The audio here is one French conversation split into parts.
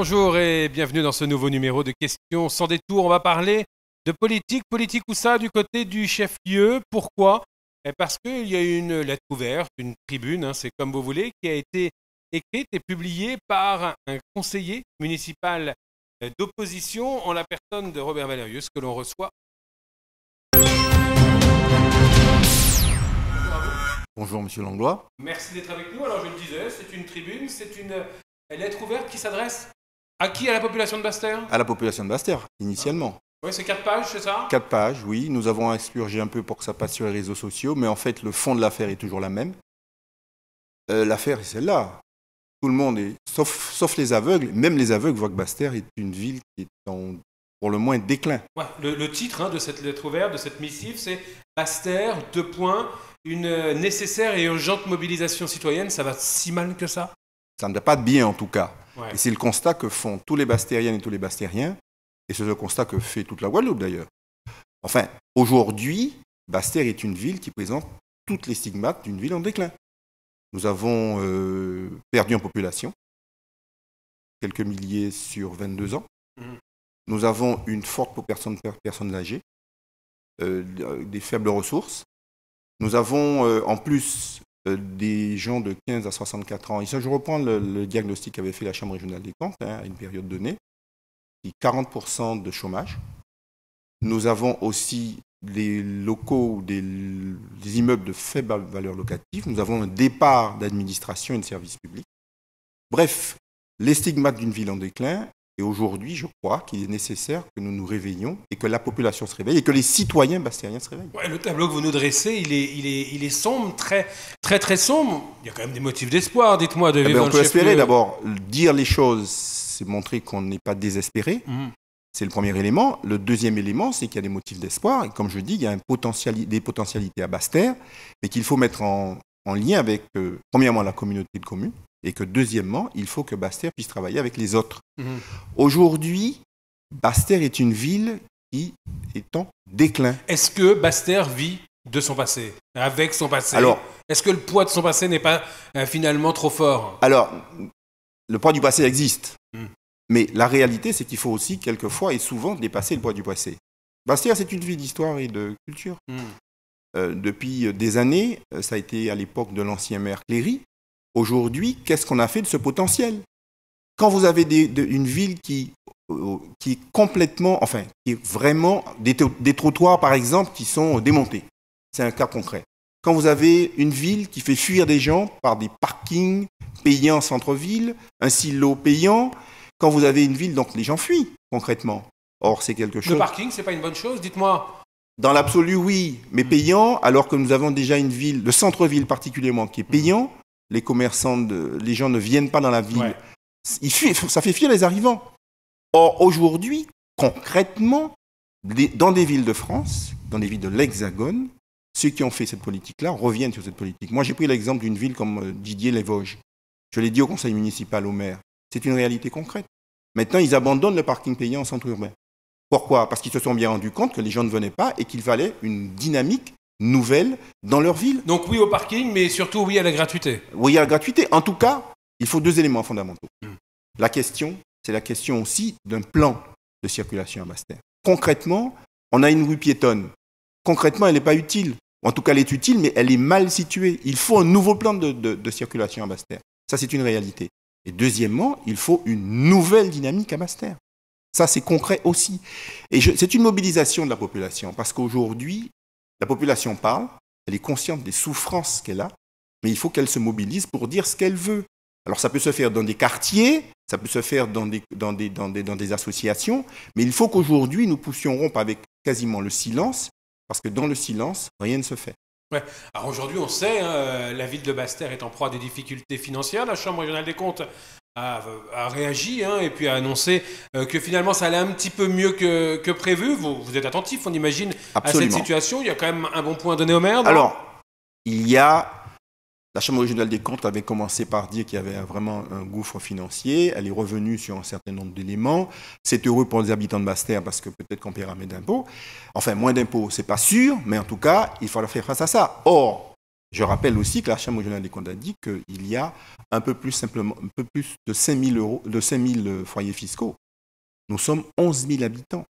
Bonjour et bienvenue dans ce nouveau numéro de questions sans détour. On va parler de politique, politique ou ça, du côté du chef-lieu. Pourquoi eh, Parce qu'il y a une lettre ouverte, une tribune, hein, c'est comme vous voulez, qui a été écrite et publiée par un conseiller municipal euh, d'opposition en la personne de Robert Valerius que l'on reçoit. Bonjour Monsieur Langlois. Merci d'être avec nous. Alors je le disais, c'est une tribune, c'est une lettre ouverte qui s'adresse à qui À la population de Bastère À la population de Bastère, initialement. Ah. Oui, c'est 4 pages, c'est ça 4 pages, oui. Nous avons expurgé un peu pour que ça passe sur les réseaux sociaux, mais en fait, le fond de l'affaire est toujours la même. Euh, l'affaire est celle-là. Tout le monde sauf, les aveugles, même les aveugles voient que Bastère est une ville qui est en, pour le moins déclin. le, titre hein, de cette lettre ouverte, de cette missive, c'est Bastère, deux points, une nécessaire et urgente mobilisation citoyenne. Ça va si mal que ça Ça ne va pas bien, en tout cas. Et c'est le constat que font tous les Bastériennes et tous les Bastériens, et c'est le constat que fait toute la Guadeloupe d'ailleurs. Enfin, aujourd'hui, Bastère est une ville qui présente toutes les stigmates d'une ville en déclin. Nous avons euh, perdu en population, quelques milliers sur 22 ans. Mmh. Nous avons une forte population de personnes âgées, euh, des faibles ressources. Nous avons euh, en plus euh, des gens de 15 à 64 ans. je reprends le, diagnostic qu'avait fait la Chambre régionale des comptes hein, à une période donnée, 40% de chômage. Nous avons aussi des locaux ou des, immeubles de faible valeur locative. Nous avons un départ d'administration et de services publics. Bref, les stigmates d'une ville en déclin et aujourd'hui, je crois qu'il est nécessaire que nous nous réveillions et que la population se réveille et que les citoyens bastériens se réveillent. le tableau que vous nous dressez, il est, sombre, très, très, très sombre. Il y a quand même des motifs d'espoir, dites-moi, de eh ben, On peut espérer d'abord. Dire les choses, c'est montrer qu'on n'est pas désespéré. Mhm. C'est le premier élément. Le deuxième élément, c'est qu'il y a des motifs d'espoir. Et comme je dis, il y a des potentialités à Bastère mais qu'il faut mettre en, lien avec, euh, premièrement, la communauté de communes, et que deuxièmement, il faut que Bastère puisse travailler avec les autres. Mhm. Aujourd'hui, Bastère est une ville qui est en déclin. Est-ce que Bastère vit de son passé, avec son passé Alors, est-ce que le poids de son passé n'est pas euh, finalement trop fort Alors, le poids du passé existe, hmm. mais la réalité, c'est qu'il faut aussi quelquefois et souvent dépasser le poids du passé. Bastère, c'est une ville d'histoire et de culture. Hmm. Euh, depuis des années, euh, ça a été à l'époque de l'ancien maire Cléry, Aujourd'hui, qu'est-ce qu'on a fait de ce potentiel Quand vous avez une ville euh, qui, est complètement, enfin, qui est vraiment des, trottoirs, par exemple, qui sont démontés. C'est un cas concret. Quand vous avez une ville qui fait fuir des gens par des parkings payants centre-ville, un silo payant, quand vous avez une ville, dont les gens fuient, concrètement. Or, c'est quelque chose. Le parking, ce n'est pas une bonne chose, dites-moi. Dans l'absolu, oui, mais hmm. payant, alors que nous avons déjà une ville, le centre-ville particulièrement, qui est payant, les commerçants, les gens ne viennent pas dans la ville. ça fait fuir les arrivants. Or, aujourd'hui, concrètement, dans des villes de France, dans des villes de l'Hexagone, ceux qui ont fait cette politique-là reviennent sur cette politique. Moi, j'ai pris l'exemple d'une ville comme euh, Didier-les Vosges. Je l'ai dit au conseil municipal, au maire. C'est une réalité concrète. Maintenant, ils abandonnent le parking payant en centre urbain. Pourquoi Parce qu'ils se sont bien rendus compte que les gens ne venaient pas et qu'il fallait une dynamique nouvelles dans leur ville. Donc oui au parking, mais surtout oui à la gratuité. Oui à la gratuité. En tout cas, il faut deux éléments fondamentaux. Hmm. La question, c'est la question aussi d'un plan de circulation à Bastère. Concrètement, on a une rue piétonne. Concrètement, elle n'est pas utile. En tout cas, elle est utile, mais elle est mal située. Il faut un nouveau plan de, circulation à Bastère. Ça, c'est une réalité. Et deuxièmement, il faut une nouvelle dynamique à Bastère. Ça, c'est concret aussi. Et c'est une mobilisation de la population, parce qu'aujourd'hui, la population parle, elle est consciente des souffrances qu'elle a, mais il faut qu'elle se mobilise pour dire ce qu'elle veut. Alors ça peut se faire dans des quartiers, ça peut se faire dans des, associations, mais il faut qu'aujourd'hui nous poussions rompre avec quasiment le silence, parce que dans le silence, rien ne se fait. Alors aujourd'hui, on sait, hein, euh, la ville de Bastère est en proie à des difficultés financières. La Chambre régionale des comptes a, réagi hein, et puis a annoncé euh, que finalement ça allait un petit peu mieux que, prévu. Vous, vous, êtes attentif, on imagine, à cette situation. Il y a quand même un bon point donné aux maire Alors, il y a la Chambre régionale des comptes avait commencé par dire qu'il y avait vraiment un gouffre financier. Elle est revenue sur un certain nombre d'éléments. C'est heureux pour les habitants de Bastère parce que peut-être qu'on paiera moins d'impôts. Enfin, moins d'impôts, c'est pas sûr, mais en tout cas, il faudra faire face à ça. Or, je rappelle aussi que la Chambre régionale des comptes a dit qu'il y a un peu plus, un peu plus de 5 000, de euh, foyers fiscaux. Nous sommes 11 000 habitants.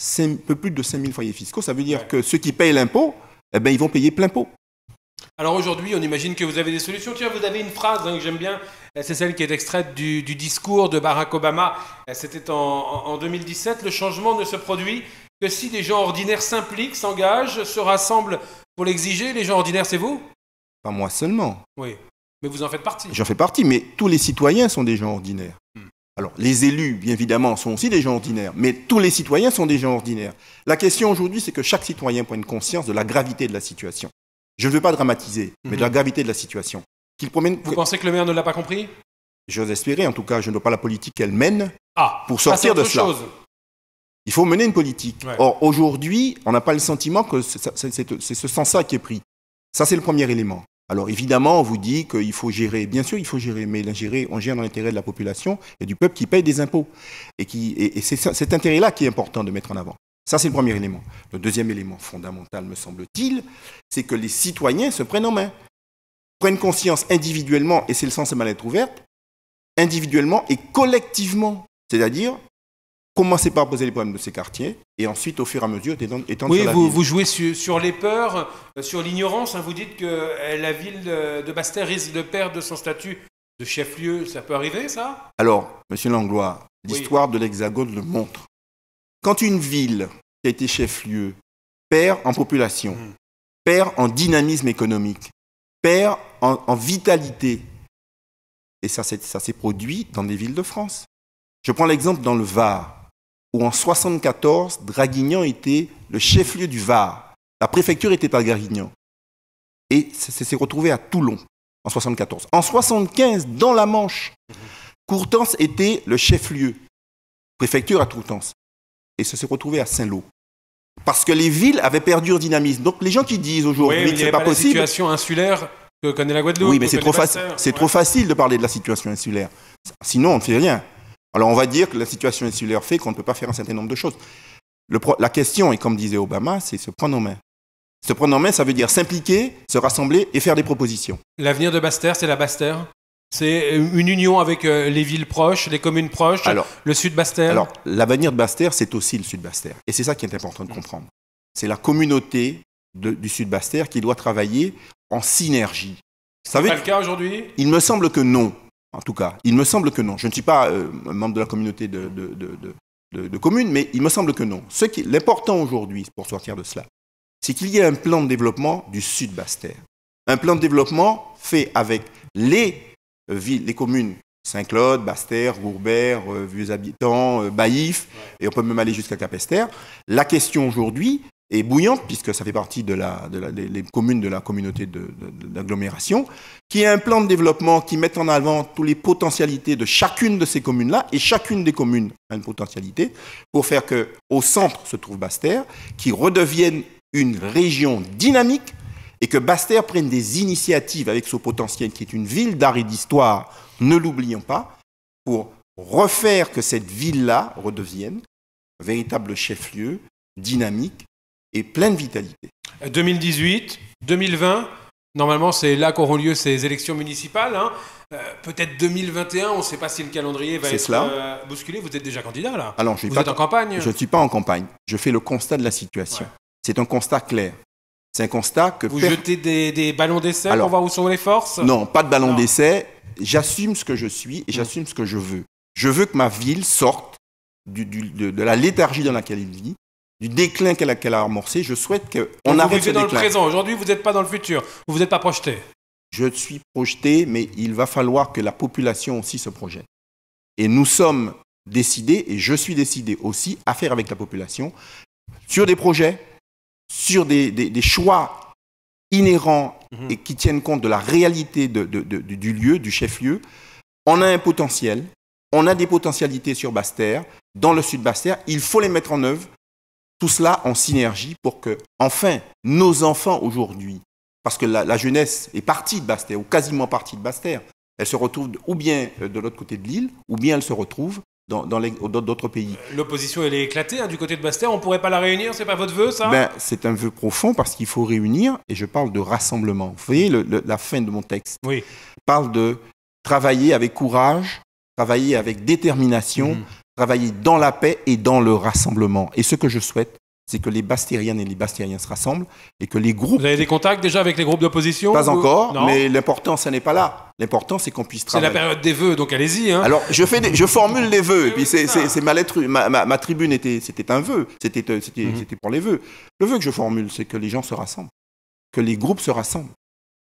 C'est un peu plus de 5 000 foyers fiscaux, ça veut dire que ceux qui payent l'impôt, eh ben, ils vont payer plein pot. Alors aujourd'hui, on imagine que vous avez des solutions. Tiens, vous avez une phrase hein, que j'aime bien. Euh, c'est celle qui est extraite du, discours de Barack Obama. Euh, c'était en, en 2017. Le changement ne se produit que si des gens ordinaires s'impliquent, s'engagent, se rassemblent pour l'exiger, les gens ordinaires, c'est vous Pas moi seulement. Oui, mais vous en faites partie. J'en fais partie, mais tous les citoyens sont des gens ordinaires. Hmm. Alors, les élus, bien évidemment, sont aussi des gens ordinaires, mais tous les citoyens sont des gens ordinaires. La question aujourd'hui, c'est que chaque citoyen prenne conscience de la gravité de la situation. Je ne veux pas dramatiser, mais de la mhm. gravité de la situation. Qu'il promène... Vous pensez que le maire ne l'a pas compris J'ose espérer, en tout cas, je ne vois pas la politique qu'elle mène ah, pour sortir de cela. Chose. Il faut mener une politique. Or, aujourd'hui, on n'a pas le sentiment que c'est ce sens-là qui est pris. Ça, c'est le premier élément. Alors, évidemment, on vous dit qu'il faut gérer. Bien sûr, il faut gérer, mais gérer, on gère dans l'intérêt de la population et du peuple qui paye des impôts. Et, et c'est cet intérêt-là qui est important de mettre en avant. Ça, c'est le premier élément. Le deuxième élément fondamental, me semble-t-il, c'est que les citoyens se prennent en main, prennent conscience individuellement, et c'est le sens de ma lettre ouverte, individuellement et collectivement. C'est-à-dire, Commencez par poser les problèmes de ces quartiers et ensuite, au fur et à mesure, étendre, oui, la vous, vous jouez sur, les peurs, euh, sur l'ignorance. Hein. vous dites que euh, la ville de Bastère risque de perdre son statut de chef-lieu. Ça peut arriver, ça Alors, M. Langlois, l'histoire de l'Hexagone le montre. Quand une ville qui a été chef-lieu perd en population, hmm. perd en dynamisme économique, perd en, vitalité, et ça, ça s'est produit dans des villes de France. Je prends l'exemple dans le Var où en 1974, Draguignan était le chef-lieu du Var. La préfecture était à Draguignan. Et ça s'est retrouvé à Toulon en 1974. En 1975, dans la Manche, Courtance était le chef-lieu. Préfecture à Courtense. Et ça s'est retrouvé à Saint-Lô. Parce que les villes avaient perdu leur dynamisme. Donc les gens qui disent aujourd'hui que c'est pas, pas possible. La situation insulaire que connaît la Guadeloupe. Oui, mais c'est trop, trop facile de parler de la situation insulaire. Sinon, on ne fait rien. Alors on va dire que la situation insulaire fait qu'on ne peut pas faire un certain nombre de choses. la question, et comme disait Obama, c'est se prendre en main. Se prendre en main, ça veut dire s'impliquer, se rassembler et faire des propositions. L'avenir de Bastère, c'est la Bastère C'est une union avec euh, les villes proches, les communes proches, le sud Bastère Alors, l'avenir de Bastère, c'est aussi le sud Bastère. Et c'est ça qui est important de comprendre. C'est la communauté du sud Bastère qui doit travailler en synergie. C'est pas le cas aujourd'hui Il me semble que non. En tout cas, il me semble que non. Je ne suis pas euh, membre de la communauté de, communes, mais il me semble que non. Ce qui, l'important aujourd'hui, pour sortir de cela, c'est qu'il y ait un plan de développement du sud Basse-Terre. Un plan de développement fait avec les euh, villes, les communes Saint-Claude, Basse-Terre, Gourbert, euh, Vieux-Habitants, Baïf, et on peut même aller jusqu'à Capesterre. La question aujourd'hui, et bouillante, puisque ça fait partie de la, des, communes de la communauté d'agglomération, qui a un plan de développement qui met en avant toutes les potentialités de chacune de ces communes-là, et chacune des communes a une potentialité, pour faire qu'au centre se trouve Bastère, qui redevienne une région dynamique, et que Bastère prenne des initiatives avec ce potentiel, qui est une ville d'art et d'histoire, ne l'oublions pas, pour refaire que cette ville-là redevienne un véritable chef-lieu dynamique et pleine vitalité. 2018, 2020, normalement c'est là qu'auront lieu ces élections municipales. Hein. Euh, peut-être 2021, on ne sait pas si le calendrier va être euh, bousculé. Vous êtes déjà candidat là Alors, je Vous pas êtes en campagne Je ne suis pas en campagne. Je fais le constat de la situation. C'est un constat clair. C'est un constat que... Vous jetez des, ballons d'essai pour voir où sont les forces Non, pas de ballons d'essai. J'assume ce que je suis et hmm. j'assume ce que je veux. Je veux que ma ville sorte de, de la léthargie dans laquelle elle vit du déclin qu'elle a, amorcé, je souhaite qu'on arrête ce déclin. Vous êtes dans le présent, aujourd'hui vous n'êtes pas dans le futur, vous vous êtes pas projeté. Je suis projeté, mais il va falloir que la population aussi se projette. Et nous sommes décidés, et je suis décidé aussi, à faire avec la population sur des projets, sur des, choix inhérents mhm. et qui tiennent compte de la réalité du lieu, du chef-lieu. On a un potentiel, on a des potentialités sur Basse-Terre, dans le sud Basse-Terre, il faut les mettre en œuvre tout cela en synergie pour que, enfin, nos enfants aujourd'hui, parce que la, jeunesse est partie de basse ou quasiment partie de basse elle se retrouve ou bien euh, de l'autre côté de l'île, ou bien elle se retrouve dans, d'autres pays. L'opposition, elle est éclatée hein, du côté de Bastère, On ne pourrait pas la réunir C'est pas votre vœu, ça ben, C'est un vœu profond parce qu'il faut réunir, et je parle de rassemblement. Vous voyez la fin de mon texte oui. parle de travailler avec courage, travailler avec détermination, mmh travailler dans la paix et dans le rassemblement. Et ce que je souhaite, c'est que les Bastériennes et les Bastériens se rassemblent et que les groupes... Vous avez des contacts déjà avec les groupes d'opposition Pas encore, mais l'important, ce n'est pas là. L'important, c'est qu'on puisse travailler. C'est la période des vœux, donc allez-y. Hein. Alors, je, fais je formule les vœux, puis c'est, ma lettre, ma, tribune, était, c'était un vœu, c'était, euh, mhm. c'était, pour les vœux. Le vœu que je formule, c'est que les gens se rassemblent, que les groupes se rassemblent,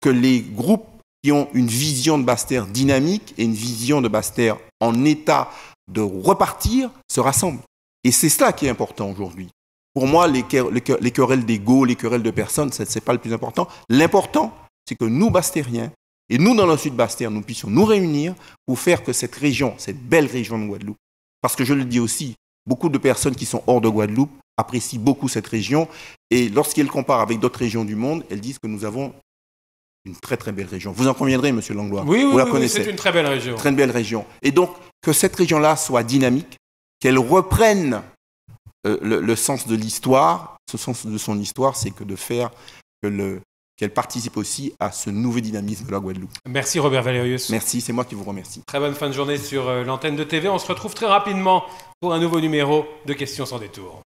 que les groupes qui ont une vision de Bastère dynamique et une vision de Bastère en état de repartir se rassemblent. Et c'est cela qui est important aujourd'hui. Pour moi, les, querelles d'ego, les querelles de personnes, ce n'est pas le plus important. L'important, c'est que nous, Bastériens, et nous, dans le sud Bastère, nous puissions nous réunir pour faire que cette région, cette belle région de Guadeloupe, parce que je le dis aussi, beaucoup de personnes qui sont hors de Guadeloupe apprécient beaucoup cette région, et lorsqu'elles comparent avec d'autres régions du monde, elles disent que nous avons une très très belle région. Vous en conviendrez, Monsieur Langlois. Oui, vous la oui, connaissez. C'est une très belle région. Très belle région. Et donc que cette région-là soit dynamique, qu'elle reprenne euh, le, sens de l'histoire. Ce sens de son histoire, c'est que de faire qu'elle participe aussi à ce nouveau dynamisme de la Guadeloupe. Merci Robert Valérius. Merci, c'est moi qui vous remercie. Très bonne fin de journée sur euh, l'antenne de TV. On se retrouve très rapidement pour un nouveau numéro de Questions sans détour.